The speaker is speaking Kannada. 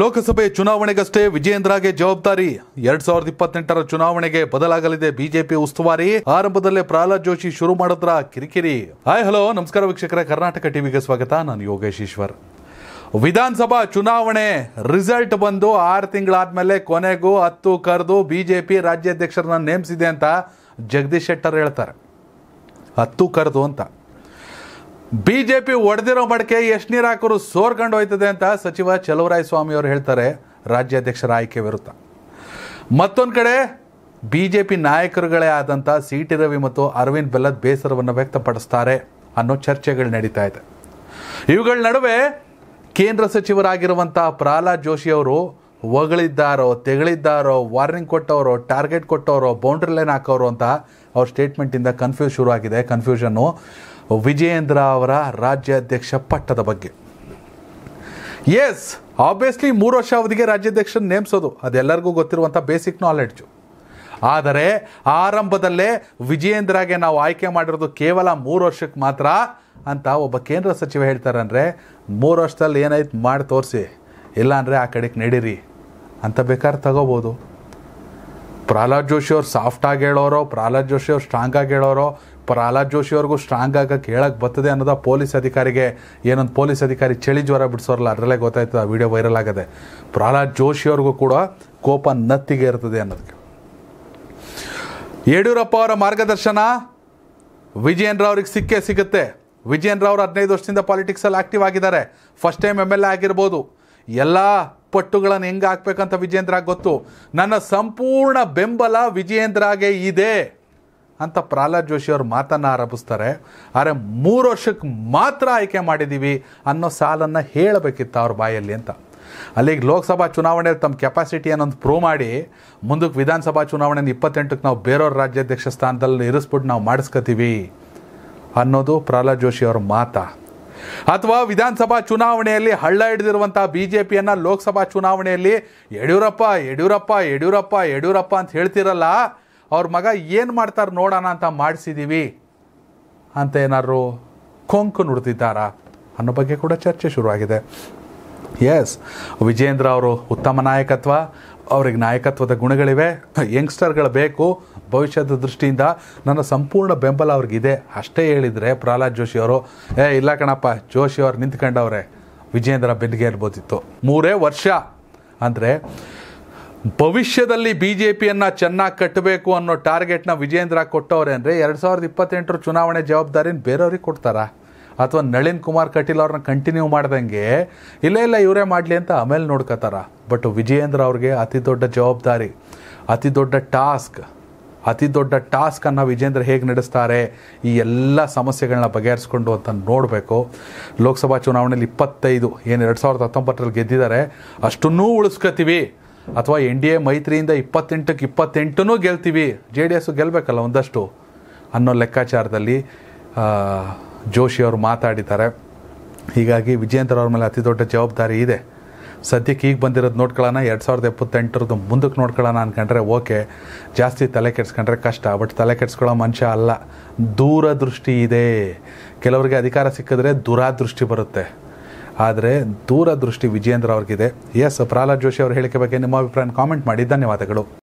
ಲೋಕಸಭೆ ಚುನಾವಣೆಗಷ್ಟೇ ವಿಜಯೇಂದ್ರಗೆ ಜವಾಬ್ದಾರಿ ಎರಡ್ ಸಾವಿರದ ಇಪ್ಪತ್ತೆಂಟರ ಚುನಾವಣೆಗೆ ಬದಲಾಗಲಿದೆ ಬಿಜೆಪಿ ಉಸ್ತುವಾರಿ ಆರಂಭದಲ್ಲೇ ಪ್ರಹ್ಲಾದ್ ಜೋಶಿ ಶುರು ಮಾಡಿದ್ರ ಕಿರಿಕಿರಿ ಹಾಯ್ ಹಲೋ ನಮಸ್ಕಾರ ವೀಕ್ಷಕರ ಕರ್ನಾಟಕ ಟಿವಿಗೆ ಸ್ವಾಗತ ನಾನು ಯೋಗೇಶ್ ವಿಧಾನಸಭಾ ಚುನಾವಣೆ ರಿಸಲ್ಟ್ ಬಂದು ಆರು ತಿಂಗಳಾದ್ಮೇಲೆ ಕೊನೆಗೂ ಹತ್ತು ಕರೆದು ಬಿಜೆಪಿ ರಾಜ್ಯಾಧ್ಯಕ್ಷರನ್ನ ನೇಮಿಸಿದೆ ಅಂತ ಜಗದೀಶ್ ಶೆಟ್ಟರ್ ಹೇಳ್ತಾರೆ ಹತ್ತು ಕರೆದು ಅಂತ ಬಿಜೆಪಿ ಒಡೆದಿರೋ ಮಡಿಕೆ ಎಷ್ಟು ನೀರು ಹಾಕೋರು ಸೋರ್ಕೊಂಡು ಹೋಯ್ತದೆ ಅಂತ ಸಚಿವ ಚಲುವರಾಯ ಸ್ವಾಮಿ ಅವರು ಹೇಳ್ತಾರೆ ರಾಜ್ಯಾಧ್ಯಕ್ಷರ ಆಯ್ಕೆ ವಿರುದ್ಧ ಮತ್ತೊಂದು ಕಡೆ ಬಿ ಜೆ ಪಿ ನಾಯಕರುಗಳೇ ಆದಂಥ ಸಿ ಟಿ ರವಿ ಮತ್ತು ಅರವಿಂದ್ ಬೆಲ್ಲದ್ ಬೇಸರವನ್ನು ವ್ಯಕ್ತಪಡಿಸ್ತಾರೆ ಅನ್ನೋ ಚರ್ಚೆಗಳು ನಡೀತಾ ಇದೆ ಇವುಗಳ ನಡುವೆ ಕೇಂದ್ರ ಸಚಿವರಾಗಿರುವಂಥ ಪ್ರಹ್ಲಾದ್ ಜೋಶಿ ಅವರು ಹೊಗಳಿದ್ದಾರೋ ತೆಗಳಿದ್ದಾರೋ ವಾರ್ನಿಂಗ್ ಕೊಟ್ಟವರೋ ಟಾರ್ಗೆಟ್ ಕೊಟ್ಟವರೋ ಬೌಂಡ್ರಿ ಲೈನ್ ಹಾಕೋರು ಅಂತ ಅವ್ರ ಸ್ಟೇಟ್ಮೆಂಟಿಂದ ಕನ್ಫ್ಯೂಸ್ ಶುರುವಾಗಿದೆ ಕನ್ಫ್ಯೂಷನ್ನು ವಿಜಯೇಂದ್ರ ಅವರ ರಾಜ್ಯಾಧ್ಯಕ್ಷ ಪಟ್ಟದ ಬಗ್ಗೆ ಎಸ್ ಆಬ್ವಿಯಸ್ಲಿ ಮೂರು ವರ್ಷ ಅವಧಿಗೆ ರಾಜ್ಯಾಧ್ಯಕ್ಷ ನೇಮಿಸೋದು ಅದೆಲ್ಲರಿಗೂ ಗೊತ್ತಿರುವಂಥ ಬೇಸಿಕ್ ನಾಲೆಡ್ಜು ಆದರೆ ಆರಂಭದಲ್ಲೇ ವಿಜಯೇಂದ್ರಗೆ ನಾವು ಆಯ್ಕೆ ಮಾಡಿರೋದು ಕೇವಲ ಮೂರು ವರ್ಷಕ್ಕೆ ಮಾತ್ರ ಅಂತ ಒಬ್ಬ ಕೇಂದ್ರ ಸಚಿವ ಹೇಳ್ತಾರೆ ಅಂದರೆ ಮೂರು ವರ್ಷದಲ್ಲಿ ಏನಾಯ್ತು ಮಾಡಿ ತೋರಿಸಿ ಇಲ್ಲಾಂದರೆ ಆ ಕಡೆಗೆ ನಡೀರಿ ಅಂತ ಬೇಕಾದ್ರೆ ತಗೋಬೋದು ಪ್ರಹ್ಲಾದ್ ಜೋಶಿ ಅವ್ರು ಸಾಫ್ಟಾಗಿ ಹೇಳೋರು ಪ್ರಹ್ಲಾದ್ ಜೋಶಿ ಅವ್ರು ಆಗಿ ಹೇಳೋರು ಪ್ರಹ್ಲಾದ್ ಜೋಶಿ ಅವ್ರಿಗೂ ಸ್ಟ್ರಾಂಗ್ ಆಗಕ್ಕೆ ಹೇಳಕ್ ಬರ್ತದೆ ಅನ್ನೋದ ಪೊಲೀಸ್ ಅಧಿಕಾರಿಗೆ ಏನೊಂದು ಪೊಲೀಸ್ ಅಧಿಕಾರಿ ಚಳಿ ಜ್ವರ ಬಿಡಿಸೋರಲ್ಲ ಅದರಲ್ಲೇ ಗೊತ್ತಾಯ್ತದೆ ಆ ವಿಡಿಯೋ ವೈರಲ್ ಆಗದೆ ಪ್ರಹ್ಲಾದ್ ಜೋಶಿ ಅವ್ರಿಗೂ ಕೂಡ ಕೋಪ ನತ್ತಿಗೆ ಇರ್ತದೆ ಅನ್ನೋದಕ್ಕೆ ಯಡಿಯೂರಪ್ಪ ಅವರ ಮಾರ್ಗದರ್ಶನ ವಿಜಯನ್ ರಾವ್ರಿಗೆ ಸಿಕ್ಕೇ ಸಿಗುತ್ತೆ ವಿಜಯನ್ ರಾವ್ರು ಹದಿನೈದು ವರ್ಷದಿಂದ ಪಾಲಿಟಿಕ್ಸಲ್ಲಿ ಆಕ್ಟಿವ್ ಆಗಿದ್ದಾರೆ ಫಸ್ಟ್ ಟೈಮ್ ಎಮ್ ಎಲ್ ಎ ಆಗಿರ್ಬೋದು ಎಲ್ಲ ಪಟ್ಟುಗಳನ್ನು ಹೆಂಗೆ ಹಾಕ್ಬೇಕಂತ ವಿಜೇಂದ್ರ ಗೊತ್ತು ನನ್ನ ಸಂಪೂರ್ಣ ಬೆಂಬಲ ವಿಜಯೇಂದ್ರಾಗೆ ಇದೆ ಅಂತ ಪ್ರಹ್ಲಾದ್ ಜೋಶಿ ಅವರು ಮಾತನ್ನು ಆರಂಭಿಸ್ತಾರೆ ಆದರೆ ಮೂರು ವರ್ಷಕ್ಕೆ ಮಾತ್ರ ಆಯ್ಕೆ ಮಾಡಿದ್ದೀವಿ ಅನ್ನೋ ಸಾಲನ್ನು ಹೇಳಬೇಕಿತ್ತು ಅವ್ರ ಬಾಯಲ್ಲಿ ಅಂತ ಅಲ್ಲಿಗೆ ಲೋಕಸಭಾ ಚುನಾವಣೆಯಲ್ಲಿ ತಮ್ಮ ಕೆಪಾಸಿಟಿ ಒಂದು ಪ್ರೂವ್ ಮಾಡಿ ಮುಂದಕ್ಕೆ ವಿಧಾನಸಭಾ ಚುನಾವಣೆಯಲ್ಲಿ ಇಪ್ಪತ್ತೆಂಟಕ್ಕೆ ನಾವು ಬೇರೆಯವ್ರ ರಾಜ್ಯಾಧ್ಯಕ್ಷ ಸ್ಥಾನದಲ್ಲಿ ಇರಿಸ್ಬಿಟ್ಟು ನಾವು ಮಾಡಿಸ್ಕೋತೀವಿ ಅನ್ನೋದು ಪ್ರಹ್ಲಾದ್ ಜೋಶಿ ಅವ್ರ ಮಾತಾ ಅಥವಾ ವಿಧಾನಸಭಾ ಚುನಾವಣೆಯಲ್ಲಿ ಹಳ್ಳ ಹಿಡಿದಿರುವಂತಹ ಬಿ ಜೆ ಲೋಕಸಭಾ ಚುನಾವಣೆಯಲ್ಲಿ ಯಡಿಯೂರಪ್ಪ ಯಡಿಯೂರಪ್ಪ ಯಡಿಯೂರಪ್ಪ ಯಡಿಯೂರಪ್ಪ ಅಂತ ಹೇಳ್ತಿರಲ್ಲ ಅವ್ರ ಮಗ ಏನು ಮಾಡ್ತಾರೆ ನೋಡೋಣ ಅಂತ ಮಾಡಿಸಿದೀವಿ ಅಂತ ಏನಾದ್ರು ಕೊಂಕು ನುಡ್ತಿದ್ದಾರಾ ಅನ್ನೋ ಬಗ್ಗೆ ಕೂಡ ಚರ್ಚೆ ಶುರುವಾಗಿದೆ ಎಸ್ ವಿಜೇಂದ್ರ ಅವರು ಉತ್ತಮ ನಾಯಕತ್ವ ಅವ್ರಿಗೆ ನಾಯಕತ್ವದ ಗುಣಗಳಿವೆ ಯಂಗ್ಸ್ಟರ್ಗಳು ಬೇಕು ಭವಿಷ್ಯದ ದೃಷ್ಟಿಯಿಂದ ನನ್ನ ಸಂಪೂರ್ಣ ಬೆಂಬಲ ಅವ್ರಿಗಿದೆ ಅಷ್ಟೇ ಹೇಳಿದರೆ ಪ್ರಹ್ಲಾದ್ ಜೋಶಿಯವರು ಏ ಇಲ್ಲ ಕಣಪ್ಪ ಜೋಶಿ ಅವ್ರು ನಿಂತ್ಕೊಂಡವ್ರೆ ವಿಜೇಂದ್ರ ಬೆನ್ನಿಗೆ ಇರ್ಬೋದಿತ್ತು ಮೂರೇ ವರ್ಷ ಅಂದರೆ ಭವಿಷ್ಯದಲ್ಲಿ ಬಿ ಜೆ ಪಿಯನ್ನು ಚೆನ್ನಾಗಿ ಕಟ್ಟಬೇಕು ಅನ್ನೋ ಟಾರ್ಗೆಟ್ನ ವಿಜೇಂದ್ರ ಕೊಟ್ಟವ್ರೆ ಅಂದರೆ ಎರಡು ಸಾವಿರದ ಇಪ್ಪತ್ತೆಂಟರ ಚುನಾವಣೆ ಜವಾಬ್ದಾರಿನ ಬೇರೆಯವ್ರಿಗೆ ಕೊಡ್ತಾರಾ ಅಥವಾ ನಳಿನ್ ಕುಮಾರ್ ಕಟೀಲ್ ಅವ್ರನ್ನ ಕಂಟಿನ್ಯೂ ಮಾಡ್ದಂಗೆ ಇಲ್ಲ ಇಲ್ಲ ಇವರೇ ಮಾಡಲಿ ಅಂತ ಆಮೇಲೆ ನೋಡ್ಕೋತಾರ ಬಟ್ ವಿಜಯೇಂದ್ರ ಅವ್ರಿಗೆ ಅತಿ ದೊಡ್ಡ ಜವಾಬ್ದಾರಿ ಅತಿ ದೊಡ್ಡ ಟಾಸ್ಕ್ ಅತಿ ದೊಡ್ಡ ಟಾಸ್ಕನ್ನು ವಿಜೇಂದ್ರ ಹೇಗೆ ನಡೆಸ್ತಾರೆ ಈ ಎಲ್ಲ ಸಮಸ್ಯೆಗಳನ್ನ ಬಗೆಹರಿಸ್ಕೊಂಡು ಅಂತ ನೋಡಬೇಕು ಲೋಕಸಭಾ ಚುನಾವಣೆಯಲ್ಲಿ ಇಪ್ಪತ್ತೈದು ಏನು ಎರಡು ಸಾವಿರದ ಹತ್ತೊಂಬತ್ತರಲ್ಲಿ ಗೆದ್ದಿದ್ದಾರೆ ಅಷ್ಟನ್ನೂ ಉಳಿಸ್ಕೊತೀವಿ ಅಥವಾ ಎನ್ ಡಿ ಎ ಮೈತ್ರಿಯಿಂದ ಇಪ್ಪತ್ತೆಂಟಕ್ಕೆ ಇಪ್ಪತ್ತೆಂಟನೂ ಗೆಲ್ತೀವಿ ಜೆ ಡಿ ಎಸ್ ಗೆಲ್ಲಬೇಕಲ್ಲ ಒಂದಷ್ಟು ಅನ್ನೋ ಲೆಕ್ಕಾಚಾರದಲ್ಲಿ ಜೋಶಿ ಅವರು ಮಾತಾಡಿದ್ದಾರೆ ಹೀಗಾಗಿ ವಿಜಯೇಂದ್ರ ಅವ್ರ ಮೇಲೆ ಅತಿ ದೊಡ್ಡ ಜವಾಬ್ದಾರಿ ಇದೆ ಸದ್ಯಕ್ಕೆ ಈಗ ಬಂದಿರೋದು ನೋಡ್ಕೊಳ್ಳೋಣ ಎರಡು ಸಾವಿರದ ಎಪ್ಪತ್ತೆಂಟರದ್ದು ಮುಂದಕ್ಕೆ ನೋಡ್ಕೊಳ್ಳೋಣ ಅಂದ್ಕೊಂಡ್ರೆ ಓಕೆ ಜಾಸ್ತಿ ತಲೆ ಕೆಡಿಸ್ಕೊಂಡ್ರೆ ಕಷ್ಟ ಬಟ್ ತಲೆ ಕೆಡ್ಸ್ಕೊಳ್ಳೋ ಮನುಷ್ಯ ಅಲ್ಲ ದೂರದೃಷ್ಟಿ ಇದೆ ಕೆಲವರಿಗೆ ಅಧಿಕಾರ ಸಿಕ್ಕಿದ್ರೆ ದುರಾದೃಷ್ಟಿ ಬರುತ್ತೆ ಆದರೆ ದೂರದೃಷ್ಟಿ ವಿಜೇಂದ್ರ ಅವ್ರಿಗಿದೆ ಎಸ್ ಪ್ರಹ್ಲಾದ್ ಜೋಶಿ ಅವರು ಹೇಳಿಕೆ ಬಗ್ಗೆ ನಿಮ್ಮ ಅಭಿಪ್ರಾಯ ಕಾಮೆಂಟ್ ಮಾಡಿ ಧನ್ಯವಾದಗಳು